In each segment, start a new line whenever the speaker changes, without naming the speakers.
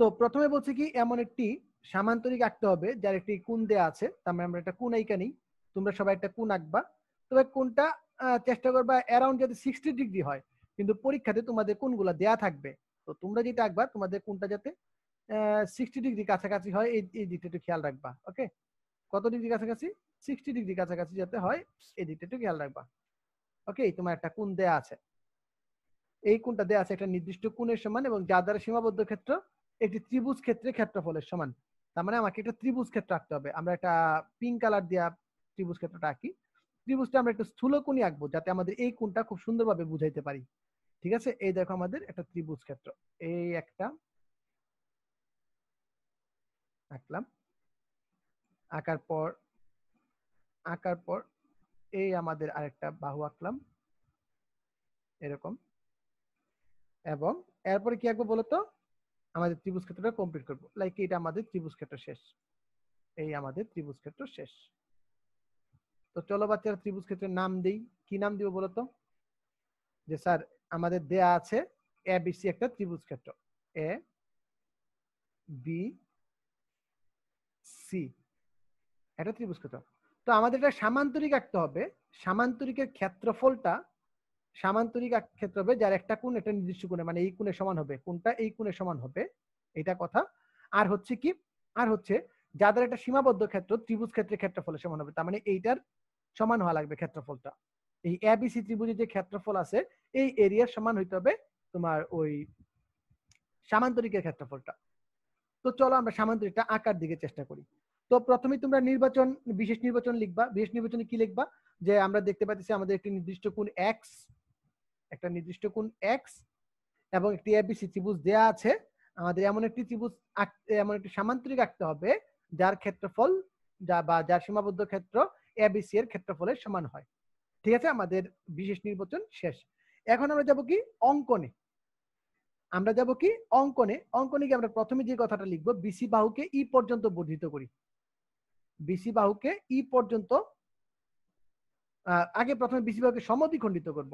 তো প্রথমে বলছে কি এমন একটি সামান্তরিক আঁকতে হবে যার একটি কোন দেয়া আছে তারপরে মানে আমরা একটা কোন আইকা নিই তোমরা সবাই একটা কোন আঁকবা তবে কোনটা চেষ্টা করবা অ্যারাউন্ড যাতে সিক্সটি ডিগ্রি হয় কিন্তু পরীক্ষাতে তোমাদের কোনগুলা দেয়া থাকবে তো তোমরা যেটা আঁকবা তোমাদের কোনটা যাতে সিক্সটি ডিগ্রি কাছাকাছি হয় এই এই দিকটা একটু খেয়াল রাখবা ওকে কত ডিগ্রি কাছাকাছি সিক্সটি ডিগ্রি কাছাকাছি যাতে হয় এই দিকটা একটু খেয়াল রাখবা ওকে তোমার একটা কোন দেয়া আছে এই কোনটা দেয়া আছে একটা নির্দিষ্ট কোণের সমান এবং যা দ্বারা সীমাবদ্ধ ক্ষেত্র একটি ত্রিভুজ ক্ষেত্রে ক্ষেত্রফলের সমান তার মানে আমাকে একটা ত্রিভুজ ক্ষেত্র আঁকতে হবে আমরা একটা পিঙ্ক কালার দিয়া ত্রিভুজ ক্ষেত্রটা আঁকি ত্রিভুজটা আমরা একটা স্থূলকোণই আঁকবো যাতে আমাদের এই কোণটা খুব সুন্দরভাবে বুঝাইতে পারি ঠিক আছে এই দেখো আমাদের একটা ত্রিভুজ ক্ষেত্র এই একটা আঁকলাম আঁকার পর আঁকার পর এই আমাদের আরেকটা বাহু আঁকলাম এরকম এবং এরপরে কি আঁকবো বলতো আমাদের ত্রিভুজ ক্ষেত্রটা কমপ্লিট করব লাইক এটা আমাদের ত্রিভুজ ক্ষেত্র শেষ এই আমাদের ত্রিভুজ ক্ষেত্র শেষ তো চলো বাচ্চারা ত্রিভুজ ক্ষেত্রের নাম দেই কি নাম দিব বলতো যে স্যার আমাদের দেয়া আছে এ বিসি একটা ত্রিভুজ ক্ষেত্র এ বি সি এটা ত্রিভুজ ক্ষেত্র তো আমাদের এটা সামান্তরিক আঁকতে হবে সামান্তরিকের ক্ষেত্রফলটা সামান্তরিক ক্ষেত্র হবে যার একটা কোণ এটা নির্দিষ্ট কোণে মানে এই কোণের সমান হবে কোনটা এই কোণের সমান হবে এটা কথা আর হচ্ছে কি আর হচ্ছে যাদের একটা সীমাবদ্ধ ক্ষেত্র ত্রিভুজ ক্ষেত্রের ক্ষেত্রফলের সমান হবে তার মানে এইটার সমান হওয়া লাগবে ক্ষেত্রফলটা এই এবিসি ত্রিভুজের যে ক্ষেত্রফল আছে এই এরিয়ার সমান হইতে হবে তোমার ওই সামান্তরিকের ক্ষেত্রফলটা তো চলো আমরা সামান্তরিকটা আকার দিকে চেষ্টা করি তো প্রথমে তোমরা নির্বাচন বিশেষ নির্বাচন লিখবা বিশেষ নির্বাচনে কি লিখবা যে আমরা দেখতে পাচ্ছি আমাদের একটি নির্দিষ্ট কোণ এক্স একটা নির্দিষ্ট কোন এক্স এবং একটি এবিসি ত্রিভুজ দেয়া আছে আমাদের এমন একটি ত্রিভুজ এমন একটি সামান্তরিক আঁকতে হবে যার ক্ষেত্রফল যা বা যার সীমাবদ্ধ ক্ষেত্র এবিসি এর ক্ষেত্রফলের সমান হয় ঠিক আছে আমাদের বিশেষ নির্বাচন শেষ এখন আমরা যাব কি অঙ্কনে আমরা যাব কি অঙ্কনে অঙ্কনে কি আমরা প্রথমে যে কথাটা লিখবো বিসি বাহুকে ই e পর্যন্ত বর্ধিত করি বিসি বাহুকে ই e পর্যন্ত আগে প্রথমে বিসি বাহুকে সমদ্বিখণ্ডিত করব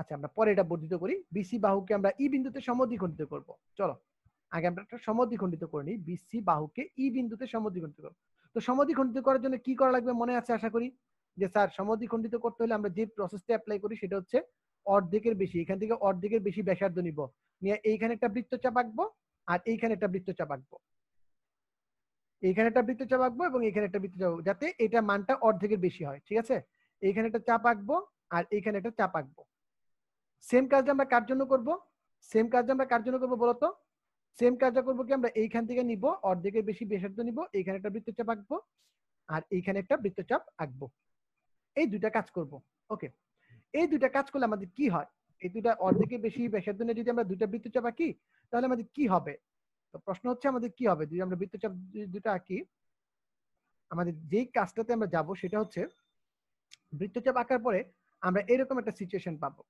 আচ্ছা আমরা পরে এটা বর্ধিত করি বিসি বাহুকে আমরা ই e বিন্দুতে সমদ্বিখণ্ডিত করব চলো আগে আমরা একটা সমদ্বিখণ্ডিত করে নিই বিসি বাহুকে ই e বিন্দুতে সমদ্বিখণ্ডিত করব তো সমদ্বিখণ্ডিত করার জন্য কি করা লাগবে মনে আছে আশা করি যে স্যার সমদ্বিখণ্ডিত করতে হলে আমরা যে প্রসেসটা অ্যাপ্লাই করি সেটা হচ্ছে অর্ধেকের বেশি এখান থেকে অর্ধেকের বেশি ব্যাসার্ধ নিব নিয়ে এইখানে একটা বৃত্ত চাপ আঁকবো আর এইখানে একটা বৃত্ত চাপ আঁকবো এইখানে একটা বৃত্ত চাপ আঁকবো এবং এখানে একটা বৃত্ত চাপ যাতে এটা মানটা অর্ধেকের বেশি হয় ঠিক আছে এইখানে একটা চাপ আঁকবো আর এইখানে একটা চাপ আঁকবো সেম কাজটা আমরা কার জন্য করব সেম কাজটা আমরা কার জন্য করব বলতো সেম কাজটা করব কি আমরা এইখান থেকে নিব অর্ধেকের বেশি ব্যাসার্ধ নিব এইখানে একটা বৃত্তচাপ আঁকবো আর এইখানে একটা বৃত্তচাপ আঁকবো এই দুটা কাজ করব ওকে এই দুইটা কাজ করলে আমাদের কি হয় এই দুটা অর্ধেকের বেশি ব্যাসার্ধ নিয়ে যদি আমরা দুটা বৃত্তচাপ আঁকি তাহলে আমাদের কি হবে তো প্রশ্ন হচ্ছে আমাদের কি হবে যদি আমরা বৃত্তচাপ দুটো আঁকি আমাদের যেই কাজটাতে আমরা যাব সেটা হচ্ছে বৃত্তচাপ আঁকার পরে আমরা এরকম একটা সিচুয়েশন পাবো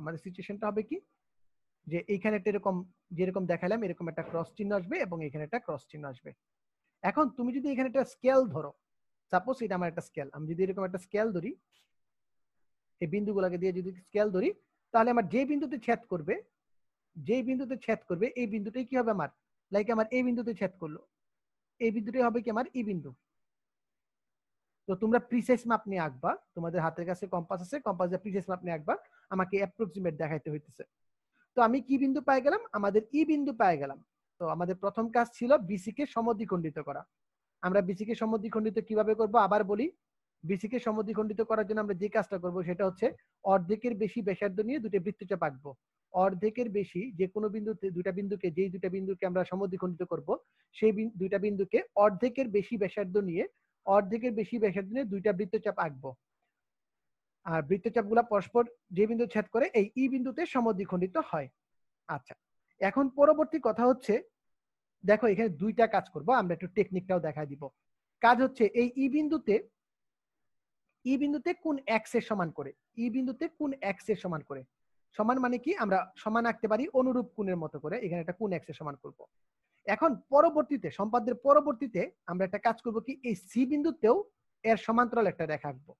আমাদের সিচুয়েশনটা হবে কি যে এইখানে একটা এরকম যেরকম দেখালাম এরকম একটা ক্রস চিহ্ন আসবে এবং এখানে একটা ক্রস চিহ্ন আসবে এখন তুমি যদি এখানে একটা স্কেল ধরো সাপোজ এটা আমার একটা স্কেল আমি যদি এরকম একটা স্কেল ধরি এই বিন্দুগুলোকে দিয়ে যদি স্কেল ধরি তাহলে আমার যে বিন্দুতে ছেদ করবে যে বিন্দুতে ছেদ করবে এই বিন্দুটাই কি হবে আমার লাইক আমার এই বিন্দুতে ছেদ করলো এই বিন্দুটাই হবে কি আমার ই e বিন্দু তো তোমরা প্রিসাইস মাপ নিয়ে আঁকবা তোমাদের হাতের কাছে কম্পাস আছে কম্পাস দিয়ে প্রিসাইস মাপ নিয়ে আঁকবা আমাকে অ্যাপ্রক্সিমেট দেখাইতে হইতেছে তো আমি কি বিন্দু পাই গেলাম আমাদের ই e বিন্দু পাই গেলাম তো আমাদের প্রথম কাজ ছিল বিসি কে সমদ্বিখণ্ডিত করা আমরা বিসি কে সমদ্বিখণ্ডিত কিভাবে করব আবার বলি বিসি কে সমদ্বিখণ্ডিত করার জন্য আমরা যে কাজটা করব সেটা হচ্ছে অর্ধেকের বেশি ব্যাসার্ধ নিয়ে দুটো বৃত্তচাপ আঁকবো অর্ধেকের বেশি যে কোনো বিন্দুতে দুটা বিন্দুকে যেই দুটা বিন্দুকে আমরা সমদ্বিখণ্ডিত করব সেই দুইটা বিন্দুকে অর্ধেকের বেশি ব্যাসার্ধ নিয়ে অর্ধেকের বেশি ব্যাসার্ধ নিয়ে দুইটা বৃত্তচাপ আঁকবো আর বৃত্তচাপ গুলা পরস্পর যে বিন্দু ছেদ করে এই ই বিন্দুতে সমদ্বিখণ্ডিত হয় আচ্ছা এখন পরবর্তী কথা হচ্ছে দেখো এখানে দুইটা কাজ করব আমরা একটু টেকনিকটাও দেখা দিব কাজ হচ্ছে এই ই বিন্দুতে ই বিন্দুতে কোন এক্স এর সমান করে ই বিন্দুতে কোন এক্স এর সমান করে সমান মানে কি আমরা সমান আঁকতে পারি অনুরূপ কোণের মতো করে এখানে একটা কোন এক্স এর সমান করব এখন পরবর্তীতে সম্পাদের পরবর্তীতে আমরা একটা কাজ করব কি এই সি বিন্দুতেও এর সমান্তরাল একটা রেখা আঁকবো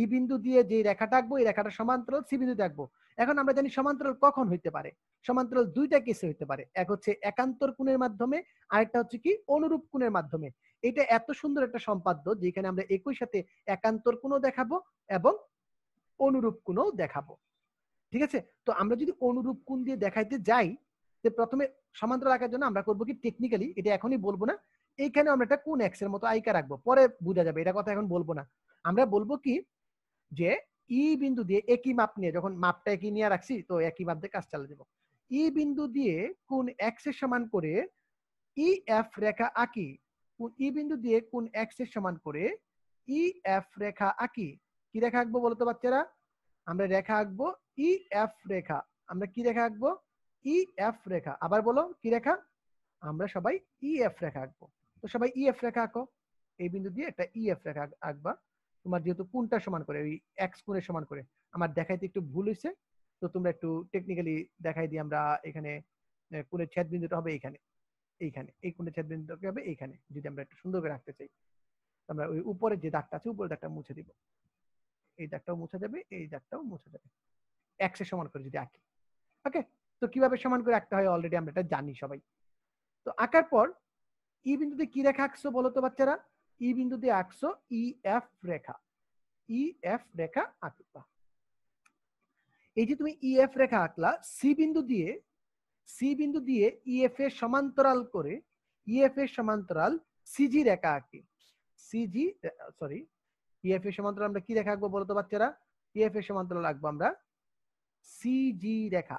ই e বিন্দু দিয়ে যে রেখাটা আঁকবো এই রেখাটা সমান্তরাল সি বিন্দুতে আঁকবো এখন আমরা জানি সমান্তরাল কখন হইতে পারে সমান্তরাল দুইটা কেসে হইতে পারে এক হচ্ছে একান্তর কোণের মাধ্যমে আরেকটা হচ্ছে কি অনুরূপ কোণের মাধ্যমে এটা এত সুন্দর একটা সম্পাদ্য যেখানে আমরা একই সাথে একান্তর কোণও দেখাবো এবং অনুরূপ কোণও দেখাবো ঠিক আছে তো আমরা যদি অনুরূপ কোণ দিয়ে দেখাইতে যাই যে প্রথমে সমান্তরাল আঁকার জন্য আমরা করবো কি টেকনিক্যালি এটা এখনই বলবো না এইখানে আমরা একটা কোন এক্সের মতো আইকা রাখবো পরে বোঝা যাবে এটা কথা এখন বলবো না আমরা বলবো কি যে ই বিন্দু দিয়ে একই মাপ নিয়ে যখন মাপটা একই নিয়ে রাখছি তো একই মাপ দিয়ে কাজ চালিয়ে দেব ই বিন্দু দিয়ে কোন এক্স এর সমান করে ই এফ রেখা আঁকি ই বিন্দু দিয়ে কোন এক্স এর সমান করে ই এফ রেখা আঁকি কি রেখা আঁকবো বলতো বাচ্চারা আমরা রেখা আঁকবো ই এফ রেখা আমরা কি রেখা আঁকবো ই e এফ রেখা আবার বলো কি রেখা আমরা সবাই ই e এফ রেখা আঁকবো তো সবাই ই e এফ রেখা আঁকো এই বিন্দু দিয়ে একটা ই এফ রেখা আঁকবা তোমার যেহেতু কোনটা সমান করে ওই এক্স কোণের সমান করে আমার দেখাইতে একটু ভুল হয়েছে তো তোমরা একটু টেকনিক্যালি দেখাই দিই আমরা এখানে কোণের ছেদ বিন্দুটা হবে এইখানে এইখানে এই কোণের ছেদ বিন্দুটাকে হবে এইখানে যদি আমরা একটু সুন্দর করে রাখতে চাই আমরা ওই উপরে যে দাগটা আছে উপরে দাগটা মুছে দিব এই দাগটাও মুছে যাবে এই দাগটাও মুছে যাবে এক্স এর সমান করে যদি আঁকি ওকে তো কিভাবে সমান করে আঁকতে হয় অলরেডি আমরা এটা জানি সবাই তো আঁকার পর ই e বিন্দুতে কি রেখা আঁকছো বলো তো বাচ্চারা ই e বিন্দুতে আঁকছো ই e এফ রেখা ই এফ রেখা আঁকবা এই যে তুমি ই এফ রেখা আঁকলা সি বিন্দু দিয়ে সি বিন্দু দিয়ে ই এফ এর সমান্তরাল করে ই এফ এর সমান্তরাল সিজি রেখা আঁকে সিজি সরি ই এফ এর সমান্তরাল আমরা কি রেখা আঁকবো বলতো বাচ্চারা ই এফ এর সমান্তরাল আঁকবো আমরা সিজি রেখা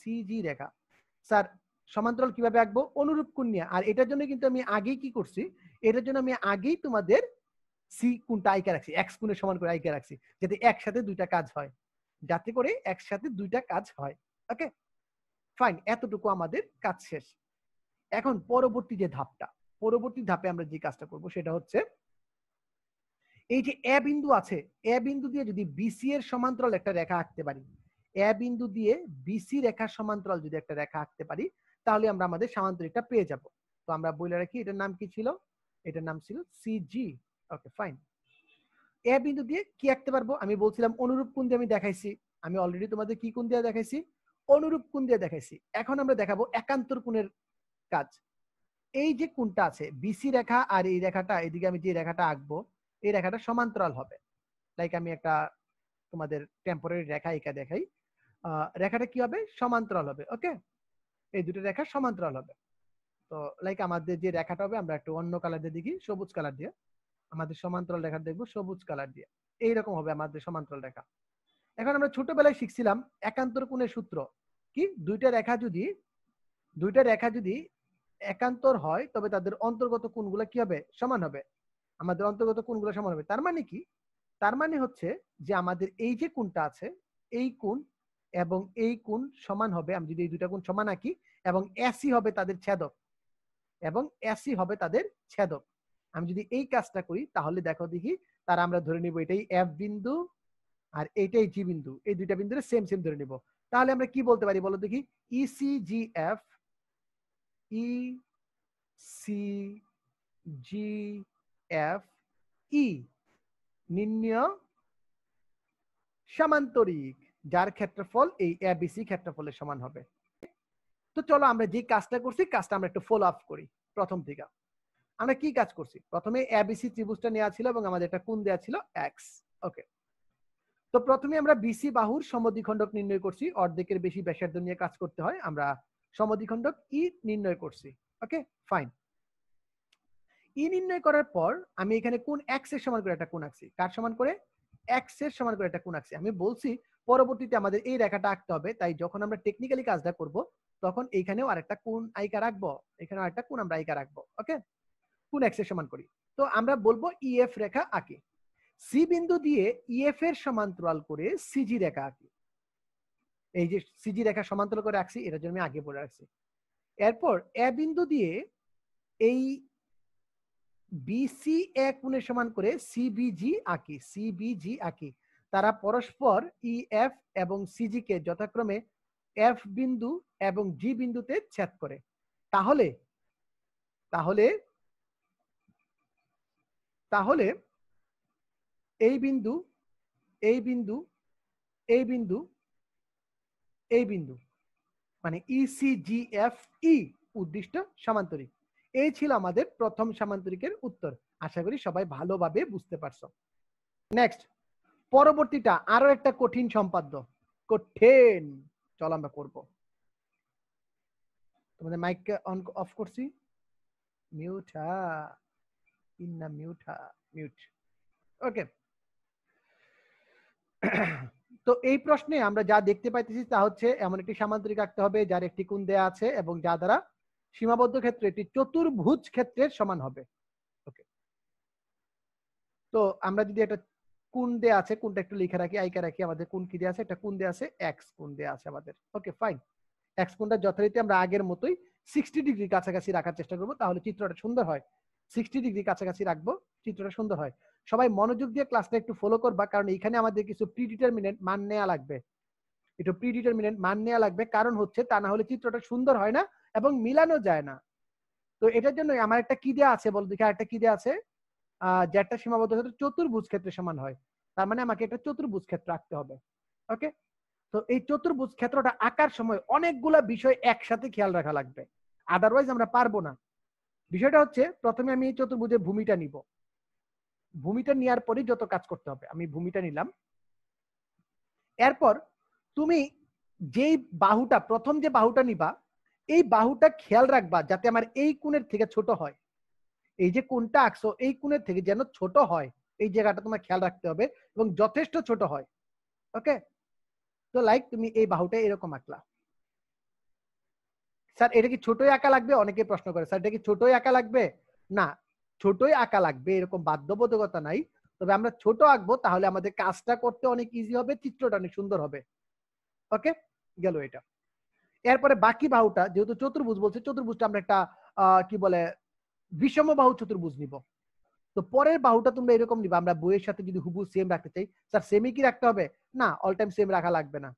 সিজি রেখা স্যার সমান্তরাল কিভাবে আঁকবো অনুরূপ কোণ নিয়ে আর এটার জন্য কিন্তু আমি আগেই কি করছি এটার জন্য আমি আগেই তোমাদের সি কোনটা আইকা রাখছি এক্স কোণের সমান করে আইকা রাখছি যাতে একসাথে দুইটা কাজ হয় যাতে করে একসাথে দুইটা কাজ হয় ওকে ফাইন এতটুকু আমাদের কাজ শেষ এখন পরবর্তী যে ধাপটা পরবর্তী ধাপে আমরা যে কাজটা করব সেটা হচ্ছে এই যে এ বিন্দু আছে এ বিন্দু দিয়ে যদি বিসি এর সমান্তরাল একটা রেখা আঁকতে পারি এ বিন্দু দিয়ে বিসি রেখার সমান্তরাল যদি একটা রেখা আঁকতে পারি তাহলে আমরা আমাদের সামান্তরিকটা পেয়ে যাব তো আমরা বলে রাখি এটার নাম কি ছিল এটার নাম ছিল সিজি ওকে ফাইন এ বিন্দু দিয়ে কি আঁকতে পারবো আমি বলছিলাম অনুরূপ কোন দিয়ে আমি দেখাইছি আমি অলরেডি তোমাদের কি কোন দিয়ে দেখাইছি অনুরূপ কোন দিয়ে দেখাইছি এখন আমরা দেখাবো একান্তর কোণের কাজ এই যে কোনটা আছে বিসি রেখা আর এই রেখাটা এদিকে আমি যে রেখাটা আঁকবো এই রেখাটা সমান্তরাল হবে লাইক আমি একটা তোমাদের টেম্পোরারি রেখা একা দেখাই রেখাটা কি হবে সমান্তরাল হবে ওকে এই দুটো রেখা সমান্তরাল হবে তো লাইক আমাদের যে রেখাটা হবে আমরা একটু অন্য কালার দিয়ে দেখি সবুজ কালার দিয়ে আমাদের সমান্তরাল রেখা দেখবো সবুজ কালার দিয়ে এইরকম হবে আমাদের সমান্তরাল রেখা এখন আমরা ছোটবেলায় শিখছিলাম একান্তর কোণের সূত্র কি দুইটা রেখা যদি দুইটা রেখা যদি একান্তর হয় তবে তাদের অন্তর্গত কোণগুলো কি হবে সমান হবে আমাদের অন্তর্গত কোণগুলো সমান হবে তার মানে কি তার মানে হচ্ছে যে আমাদের এই যে কোণটা আছে এই কোণ এবং এই কোণ সমান হবে আমি যদি এই দুটা কোণ সমান আঁকি এবং এসি হবে তাদের ছেদক এবং এসি হবে তাদের ছেদক আমি যদি এই কাজটা করি তাহলে দেখো দেখি তারা আমরা ধরে নিব এটাই এফ বিন্দু আর এটাই জি বিন্দু এই দুইটা বিন্দু সেম সেম ধরে নিব তাহলে আমরা কি বলতে পারি বলো দেখি EC e G F E C e G F E e, নির্ণয় সামান্তরিক যার ক্ষেত্রফল এই এবিসি ক্ষেত্রফলের সমান হবে তো চলো আমরা যে কাজটা করছি কাজটা আমরা একটু ফলো আপ করি প্রথম থেকে আমরা কি কাজ করছি প্রথমে এবিসি ত্রিভুজটা নেওয়া ছিল এবং আমাদের এটা কোন দেয়া ছিল এক্স ওকে তো প্রথমে আমরা বিসি বাহুর সমদ্বিখণ্ডক নির্ণয় করছি অর্ধেকের বেশি ব্যাসার্ধ নিয়ে কাজ করতে হয় আমরা সমদ্বিখণ্ডক ই e নির্ণয় করছি ওকে ফাইন ই নির্ণয় করার পর আমি এখানে কোন এক্স এর সমান করে একটা কোন আছি কার সমান করে এক্স এর সমান করে একটা কোন আছি আমি বলছি পরবর্তীতে আমাদের এই রেখাটা আঁকতে হবে তাই যখন আমরা টেকনিক্যালি কাজটা করব তখন এইখানেও আরেকটা কোন আইকা রাখবো এখানেও আরেকটা কোন আমরা আইকা রাখবো ওকে কোন এক্সের সমান করি তো আমরা বলবো ইএফ e রেখা আঁকি সি বিন্দু দিয়ে ইএফ e এর সমান্তরাল করে সিজি রেখা আঁকি এই যে সিজি রেখা সমান্তরাল করে রাখছি এটার জন্য আমি আগে বলে রাখছি এরপর এ বিন্দু দিয়ে এই বিসি এ কোণের সমান করে সিবিজি আঁকি সিবিজি আঁকি তারা পরস্পর ই e, এফ এবং কে যথাক্রমে এফ বিন্দু এবং জি বিন্দুতে ছেদ করে তাহলে তাহলে তাহলে এই বিন্দু এই বিন্দু এই বিন্দু এই বিন্দু মানে এফ e, ই e উদ্দিষ্ট সামান্তরিক এই ছিল আমাদের প্রথম সামান্তরিকের উত্তর আশা করি সবাই ভালোভাবে বুঝতে পারছো নেক্সট পরবর্তীটা আরো একটা কঠিন সম্পাদ্য কঠিন চল আমরা করব তোমাদের মাইক অন অফ করছি মিউট ইন ইন্না মিউট মিউট ওকে তো এই প্রশ্নে আমরা যা দেখতে পাইতেছি তা হচ্ছে এমন একটি সামান্তরিক আঁকতে হবে যার একটি কুণ দেয়া আছে এবং যা দ্বারা সীমাবদ্ধ ক্ষেত্রে এটি চতুর্ভুজ ক্ষেত্রের সমান হবে ওকে তো আমরা যদি একটা কোন দে আছে কোনটা একটু লিখে রাখি আইকা রাখি আমাদের কোন কি দে আছে এটা কোন দেয়া আছে এক্স কোন দেয়া আছে আমাদের ওকে ফাইন এক্স কোনটা যথারীতি আমরা আগের মতোই সিক্সটি ডিগ্রি কাছাকাছি রাখার চেষ্টা করবো তাহলে চিত্রটা সুন্দর হয় সিক্সটি ডিগ্রি কাছাকাছি রাখবো চিত্রটা সুন্দর হয় সবাই মনোযোগ দিয়ে ক্লাসটা একটু ফলো করবা কারণ এখানে আমাদের কিছু প্রিডিটারমিনেন্ট মান নেওয়া লাগবে একটু প্রিডিটারমিনেন্ট মান নেওয়া লাগবে কারণ হচ্ছে তা না হলে চিত্রটা সুন্দর হয় না এবং মিলানো যায় না তো এটার জন্য আমার একটা কি দেয়া আছে বলো দেখি একটা কি দেয়া আছে যেটা সীমাবদ্ধ ক্ষেত্র চতুর্ভুজ ক্ষেত্রের সমান হয় তার মানে আমাকে একটা চতুর্ভুজ ক্ষেত্র আঁকতে হবে ওকে তো এই চতুর্ভুজ ক্ষেত্রটা আঁকার সময় অনেকগুলা বিষয় একসাথে খেয়াল রাখা লাগবে আদারওয়াইজ আমরা পারবো না বিষয়টা হচ্ছে প্রথমে আমি এই চতুর্ভুজে ভূমিটা নিব ভূমিটা নেওয়ার পরেই যত কাজ করতে হবে আমি ভূমিটা নিলাম এরপর তুমি যেই বাহুটা প্রথম যে বাহুটা নিবা এই বাহুটা খেয়াল রাখবা যাতে আমার এই কোণের থেকে ছোট হয় এই যে কোনটা আঁকছো এই কোণের থেকে যেন ছোট হয় এই জায়গাটা তোমার খেয়াল রাখতে হবে এবং যথেষ্ট ছোট হয় ওকে তো লাইক তুমি এই বাহুটা এরকম আঁকলা স্যার এটা কি ছোটই আঁকা লাগবে অনেকে প্রশ্ন করে স্যার এটা কি ছোটই আঁকা লাগবে না ছোটই আঁকা লাগবে এরকম বাধ্যবাধকতা নাই তবে আমরা ছোট আঁকবো তাহলে আমাদের কাজটা করতে অনেক ইজি হবে চিত্রটা অনেক সুন্দর হবে ওকে গেল এটা এরপরে বাকি বাহুটা যেহেতু চতুর্ভুজ বলছে চতুর্ভুজটা আমরা একটা কি বলে বিষম বাহু চতুর্ভুজ নিব তো পরের বাহুটা তোমরা এরকম নিবা আমরা বইয়ের সাথে যদি হুবু সেম রাখতে চাই স্যার সেমই কি রাখতে হবে না অল টাইম সেম রাখা লাগবে না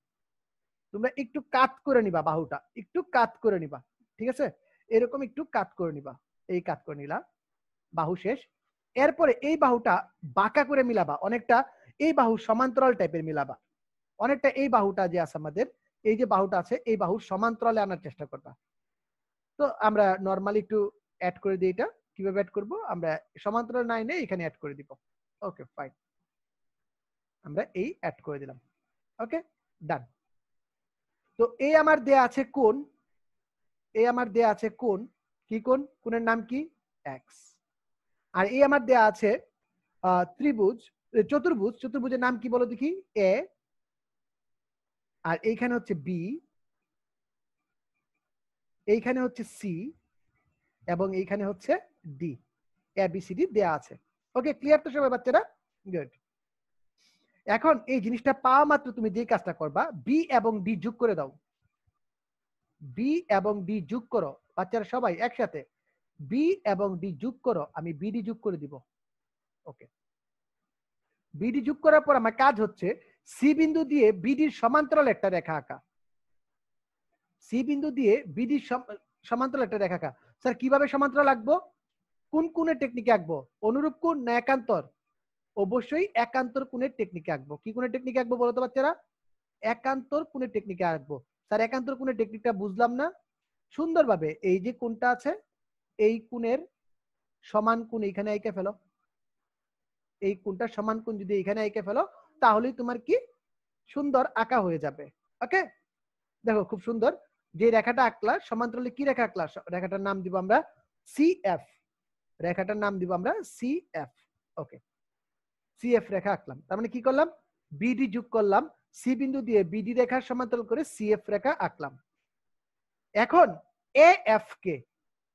তোমরা একটু কাত করে নিবা বাহুটা একটু কাত করে নিবা ঠিক আছে এরকম একটু কাত করে নিবা এই কাত করে নিলা বাহু শেষ এরপরে এই বাহুটা বাঁকা করে মিলাবা অনেকটা এই বাহু সমান্তরাল টাইপের মিলাবা অনেকটা এই বাহুটা যে আছে আমাদের এই যে বাহুটা আছে এই বাহু সমান্তরালে আনার চেষ্টা করবা তো আমরা নর্মালি একটু অ্যাড করে দিই এটা কিভাবে অ্যাড করব আমরা সমান্তরাল নাইনে এখানে অ্যাড করে দিব ওকে ফাইন আমরা এই অ্যাড করে দিলাম ওকে ডান তো এই আমার দেয়া আছে কোন এই আমার দেয়া আছে কোন কি কোন কোনের নাম কি এক্স আর এই আমার দেয়া আছে ত্রিভুজ চতুর্ভুজ চতুর্ভুজের নাম কি বলো দেখি এ আর এইখানে হচ্ছে বি এইখানে হচ্ছে সি এবং এইখানে হচ্ছে ডি এবিসিডি দেয়া আছে ওকে ক্লিয়ার তো সবাই বাচ্চারা গুড এখন এই জিনিসটা পাওয়া মাত্র তুমি যে কাজটা করবা বি এবং ডি যোগ করে দাও বি এবং ডি যোগ করো বাচ্চারা সবাই একসাথে বি এবং ডি যোগ করো আমি বিডি যোগ করে দিব ওকে বিডি যোগ করার পর আমার কাজ হচ্ছে সি বিন্দু দিয়ে বিডির সমান্তরাল একটা রেখা আঁকা সি বিন্দু দিয়ে বিডির সমান্তরাল একটা রেখা আঁকা স্যার কিভাবে সমান্তরাল আঁকবো কোন কোনের টেকনিকে আঁকবো অনুরূপ কোন না একান্তর অবশ্যই একান্তর কোণের টেকনিকে আঁকবো কি কোন টেকনিকে আঁকবো বলতো বাচ্চারা একান্তর কোণের টেকনিকে আঁকবো স্যার একান্তর কোণের টেকনিকটা বুঝলাম না সুন্দরভাবে এই যে কোনটা আছে এই কোণের সমান কোণ এখানে আইকে ফেলো এই কোনটা সমান কোন যদি এখানে আইকে ফেলো তাহলেই তোমার কি সুন্দর আঁকা হয়ে যাবে ওকে দেখো খুব সুন্দর যে রেখাটা আঁকলা সমান্তরালে কি রেখা আঁকলা রেখাটার নাম দিব আমরা এফ রেখাটার নাম দিব আমরা এফ ওকে এফ রেখা আঁকলাম তার মানে কি করলাম বিডি যোগ করলাম সি বিন্দু দিয়ে বিডি রেখার সমান্তরাল করে সি এফ রেখা আঁকলাম এখন এ এফ কে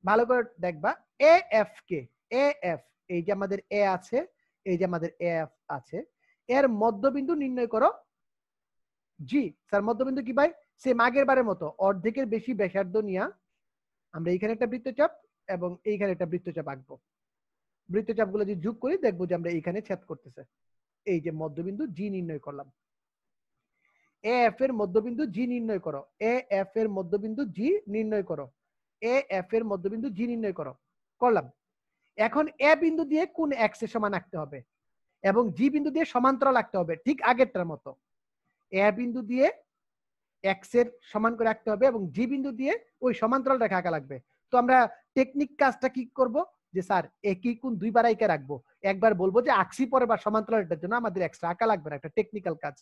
ভালো করে দেখবা A F K A F এই যে আমাদের এ আছে এই যে আমাদের এ এফ আছে এর মধ্যবিন্দু নির্ণয় করো জি স্যার মধ্যবিন্দু কি ভাই সেম আগের বারের মতো অর্ধেকের বেশি ব্যাসার্ধ নিয়া আমরা এইখানে একটা বৃত্তচাপ এবং এইখানে একটা বৃত্তচাপ আঁকবো গুলো যদি যোগ করি দেখবো যে আমরা এইখানে ছেদ করতেছে এই যে মধ্যবিন্দু জি নির্ণয় করলাম এ এফ এর মধ্যবিন্দু জি নির্ণয় করো এ এফ এর মধ্যবিন্দু জি নির্ণয় করো এ এফ এর মধ্যবিন্দু জি নির্ণয় করো করলাম এখন এ বিন্দু দিয়ে কোন এক্স এর সমান আঁকতে হবে এবং জি বিন্দু দিয়ে সমান্তরাল আঁকতে হবে ঠিক আগেরটার মতো এ বিন্দু দিয়ে এক্স এর সমান করে রাখতে হবে এবং জি বিন্দু দিয়ে ওই সমান্তরাল রেখা আঁকা লাগবে তো আমরা টেকনিক কাজটা কি করব যে স্যার একই কোন দুই বার আইকে রাখবো একবার বলবো যে আঁকছি পরে বা সমান্তরাল সমান্তরালটার জন্য আমাদের এক্সট্রা আঁকা লাগবে না একটা টেকনিক্যাল কাজ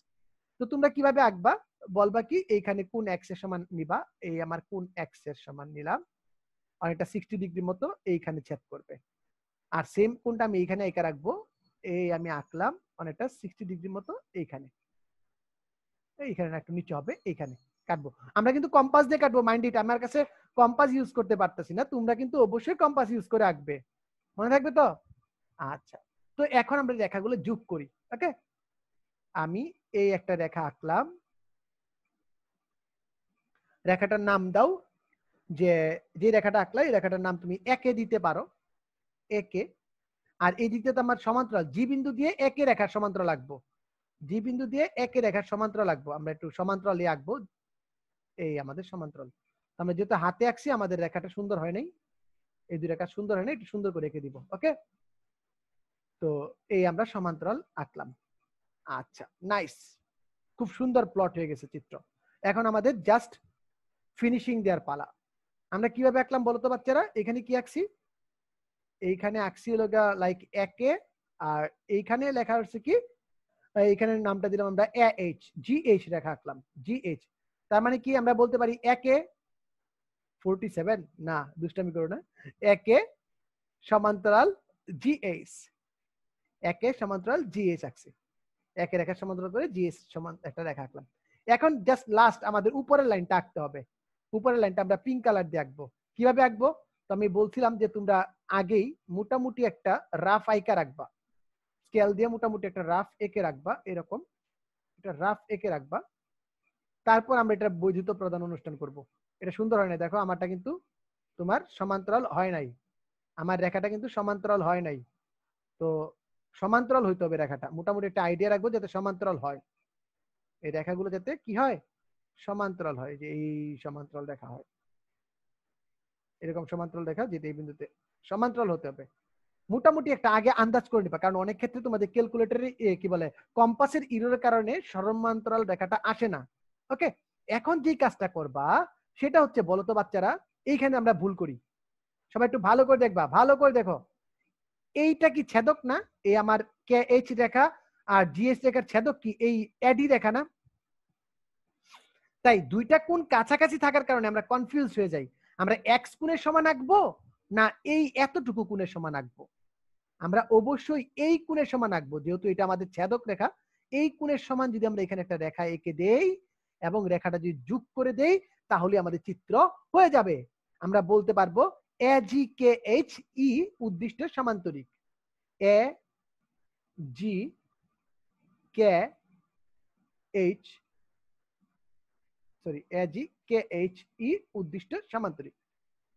তো তোমরা কিভাবে আঁকবা বলবা কি এইখানে কোন এক্স এর সমান নিবা এই আমার কোন এক্স এর সমান নিলাম অনেকটা সিক্সটি ডিগ্রি মতো এইখানে ছেদ করবে আর সেম কোনটা আমি এইখানে এঁকে রাখবো এই আমি আঁকলাম অনেকটা সিক্সটি ডিগ্রি মতো এইখানে এইখানে একটা নিচে হবে এইখানে কাটবো আমরা কিন্তু কম্পাস দিয়ে কাটবো মাইন্ড মাইন্ডিট আমার কাছে কম্পাস ইউজ করতে পারতেছি না তোমরা কিন্তু অবশ্যই কম্পাস ইউজ করে আঁকবে মনে থাকবে তো আচ্ছা তো এখন আমরা রেখাগুলো যোগ করি ওকে আমি এই একটা রেখা আঁকলাম রেখাটার নাম দাও যে যে রেখাটা আঁকলা এই রেখাটার নাম তুমি একে দিতে পারো একে আর এই দিকটাতে আমার সমান্তরাল জি বিন্দু দিয়ে একে রেখার সমান্তরাল আঁকবো জি বিন্দু দিয়ে একই রেখার সমান্তরাল আঁকবো আমরা একটু সমান্তরাল আঁকবো এই আমাদের সমান্তরাল আমরা যেহেতু হাতে আঁকছি আমাদের রেখাটা সুন্দর হয় নাই এই দুই রেখা সুন্দর হয় নাই একটু সুন্দর করে রেখে দিব ওকে তো এই আমরা সমান্তরাল আঁকলাম আচ্ছা নাইস খুব সুন্দর প্লট হয়ে গেছে চিত্র এখন আমাদের জাস্ট ফিনিশিং দেওয়ার পালা আমরা কিভাবে আঁকলাম বলতো বাচ্চারা এখানে কি আঁকছি এইখানে আঁকছি হলো লাইক একে আর এইখানে লেখা হচ্ছে কি এখানে নামটা দিলাম আমরা এ এইচ জি এইচ রেখা আঁকলাম জি এইচ তার মানে কি আমরা বলতে পারি একে ফোরটি সেভেন না দুষ্টামি করো না একে সমান্তরাল জি একে সমান্তরাল জি আঁকছে একে রেখা সমান্তরাল করে জিএস এইচ সমান একটা রেখা আঁকলাম এখন জাস্ট লাস্ট আমাদের উপরের লাইনটা আঁকতে হবে উপরের লাইনটা আমরা পিঙ্ক কালার দিয়ে আঁকবো কিভাবে আঁকবো তো আমি বলছিলাম যে তোমরা আগেই মোটামুটি একটা রাফ আইকা রাখবা স্কেল দিয়ে মোটামুটি একটা রাফ একে রাখবা এরকম এটা রাফ এঁকে রাখবা তারপর আমরা এটা বৈধিত প্রদান অনুষ্ঠান করব এটা সুন্দর হয় না দেখো আমারটা কিন্তু তোমার সমান্তরাল হয় নাই আমার রেখাটা কিন্তু সমান্তরাল হয় নাই তো সমান্তরাল হইতে হবে রেখাটা মোটামুটি একটা আইডিয়া রাখবো যাতে সমান্তরাল হয় এই রেখাগুলো যাতে কি হয় সমান্তরাল হয় যে এই সমান্তরাল রেখা হয় এরকম সমান্তরাল রেখা যেটা এই বিন্দুতে সমান্তরাল হতে হবে মোটামুটি একটা আগে আন্দাজ করে নিবা কারণ অনেক ক্ষেত্রে তোমাদের ক্যালকুলেটরে কি বলে কম্পাসের ইরোর কারণে সমান্তরাল রেখাটা আসে না ওকে এখন যে কাজটা করবা সেটা হচ্ছে বলতো বাচ্চারা এইখানে আমরা ভুল করি সবাই একটু ভালো করে দেখবা ভালো করে দেখো এইটা কি ছেদক না এই আমার কে এইচ রেখা আর জিএস রেখার ছেদক কি এই এডি রেখা না তাই দুইটা কোণ কাছাকাছি থাকার কারণে আমরা কনফিউজ হয়ে যাই আমরা এক্স কোণের সমান আঁকবো না এই এতটুকু কোণের সমান আঁকবো আমরা অবশ্যই এই কোণের সমান আঁকবো যেহেতু এটা আমাদের ছেদক রেখা এই কোণের সমান যদি আমরা এখানে একটা রেখা এঁকে দেই এবং রেখাটা যদি যোগ করে দেই তাহলে আমাদের চিত্র হয়ে যাবে আমরা বলতে পারবো A G K H E উদ্দিষ্ট সমান্তরিক A G K H sorry A G K H E উদ্দিষ্ট সমান্তরিক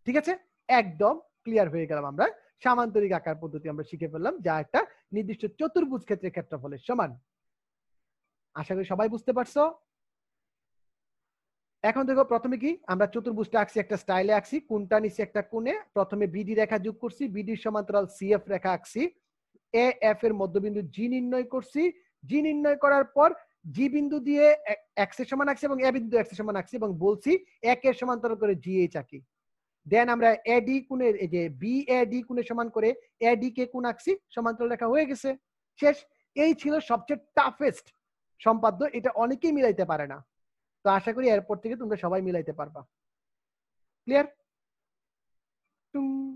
ঠিক আছে একদম ক্লিয়ার হয়ে গেলাম আমরা সামান্তরিক আকার পদ্ধতি আমরা শিখে ফেললাম যা একটা নির্দিষ্ট চতুর্ভুজ ক্ষেত্রের ক্ষেত্রফলের সমান আশা করি সবাই বুঝতে পারছো এখন দেখো প্রথমে কি আমরা চতুর্ভুজটা আঁকছি একটা স্টাইলে আঁকছি কোনটা নিচে একটা কোণে প্রথমে বিডি রেখা যোগ করছি বিডির সমান্তরাল সিএফ রেখা আঁকছি এ এফ এর মধ্যবিন্দু জি নির্ণয় করছি জি নির্ণয় করার পর জি বিন্দু দিয়ে এক্স এর সমান আঁকছি এবং এ বিন্দু এক্স এর সমান আঁকছি এবং বলছি এক এর সমান্তরাল করে জি এইচ আঁকি দেন আমরা এডি কোণের যে বি এডি কোণের সমান করে এডি কে কোণ আঁকছি সমান্তরাল রেখা হয়ে গেছে শেষ এই ছিল সবচেয়ে টাফেস্ট সম্পাদ্য এটা অনেকেই মিলাইতে পারে না তো আশা করি এরপর থেকে তোমরা সবাই মিলাইতে পারবা ক্লিয়ার টুং